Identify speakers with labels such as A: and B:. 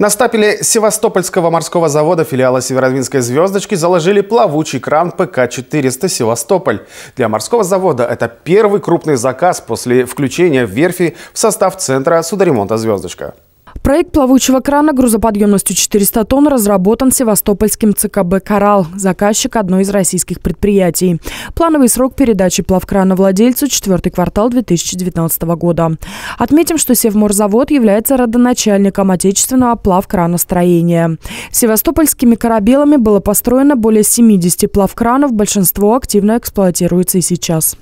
A: На стапеле Севастопольского морского завода филиала Северодвинской «Звездочки» заложили плавучий кран ПК-400 «Севастополь». Для морского завода это первый крупный заказ после включения в верфи в состав Центра судоремонта «Звездочка».
B: Проект плавучего крана грузоподъемностью 400 тонн разработан севастопольским ЦКБ «Коралл», заказчик одной из российских предприятий. Плановый срок передачи плавкрана владельцу – четвертый квартал 2019 года. Отметим, что Севморзавод является родоначальником отечественного плавкраностроения. Севастопольскими корабелами было построено более 70 плавкранов, большинство активно эксплуатируется и сейчас.